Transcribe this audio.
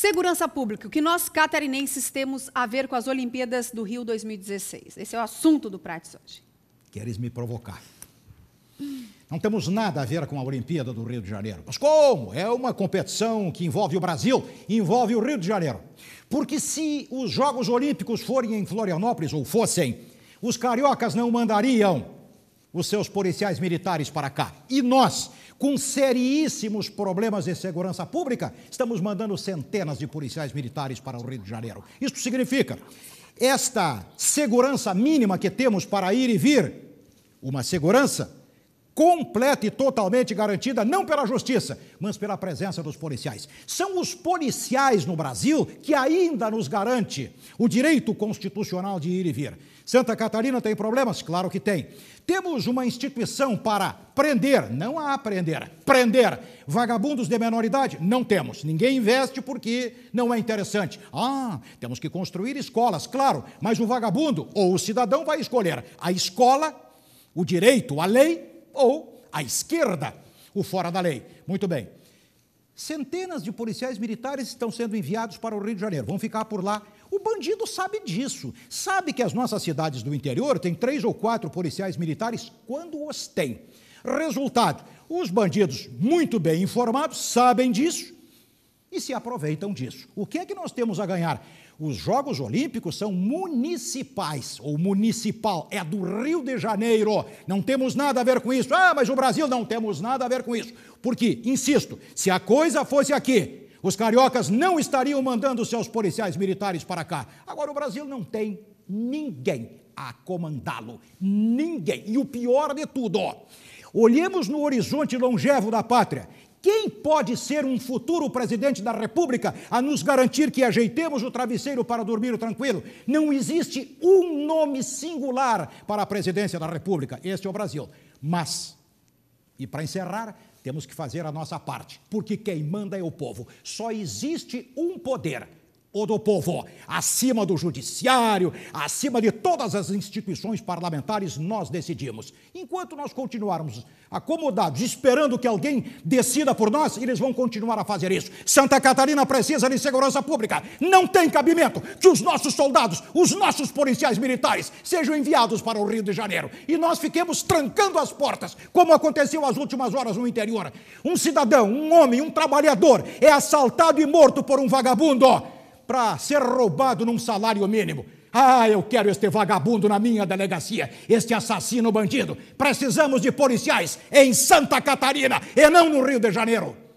Segurança pública, o que nós catarinenses temos a ver com as Olimpíadas do Rio 2016? Esse é o assunto do Prates hoje. Queres me provocar? Não temos nada a ver com a Olimpíada do Rio de Janeiro. Mas como? É uma competição que envolve o Brasil, envolve o Rio de Janeiro. Porque se os Jogos Olímpicos forem em Florianópolis ou fossem, os cariocas não mandariam os seus policiais militares para cá. E nós, com seriíssimos problemas de segurança pública, estamos mandando centenas de policiais militares para o Rio de Janeiro. Isso significa esta segurança mínima que temos para ir e vir, uma segurança completa e totalmente garantida, não pela justiça, mas pela presença dos policiais. São os policiais no Brasil que ainda nos garante o direito constitucional de ir e vir. Santa Catarina tem problemas? Claro que tem. Temos uma instituição para prender, não a aprender, prender vagabundos de menor idade? Não temos. Ninguém investe porque não é interessante. Ah, temos que construir escolas, claro, mas o vagabundo ou o cidadão vai escolher a escola, o direito, a lei ou a esquerda, o fora da lei. Muito bem. Centenas de policiais militares estão sendo enviados para o Rio de Janeiro, vão ficar por lá. O bandido sabe disso, sabe que as nossas cidades do interior têm três ou quatro policiais militares quando os tem Resultado: os bandidos, muito bem informados, sabem disso e se aproveitam disso. O que é que nós temos a ganhar? Os Jogos Olímpicos são municipais, ou municipal, é do Rio de Janeiro. Não temos nada a ver com isso. Ah, mas o Brasil não temos nada a ver com isso. Porque, insisto, se a coisa fosse aqui, os cariocas não estariam mandando seus policiais militares para cá. Agora, o Brasil não tem ninguém a comandá-lo. Ninguém. E o pior de tudo, ó, olhemos no horizonte longevo da pátria quem pode ser um futuro presidente da República a nos garantir que ajeitemos o travesseiro para dormir tranquilo? Não existe um nome singular para a presidência da República. Este é o Brasil. Mas, e para encerrar, temos que fazer a nossa parte, porque quem manda é o povo. Só existe um poder ou do povo, acima do judiciário, acima de todas as instituições parlamentares, nós decidimos. Enquanto nós continuarmos acomodados, esperando que alguém decida por nós, eles vão continuar a fazer isso. Santa Catarina precisa de segurança pública. Não tem cabimento que os nossos soldados, os nossos policiais militares, sejam enviados para o Rio de Janeiro e nós fiquemos trancando as portas, como aconteceu as últimas horas no interior. Um cidadão, um homem, um trabalhador é assaltado e morto por um vagabundo para ser roubado num salário mínimo. Ah, eu quero este vagabundo na minha delegacia, este assassino bandido. Precisamos de policiais em Santa Catarina e não no Rio de Janeiro.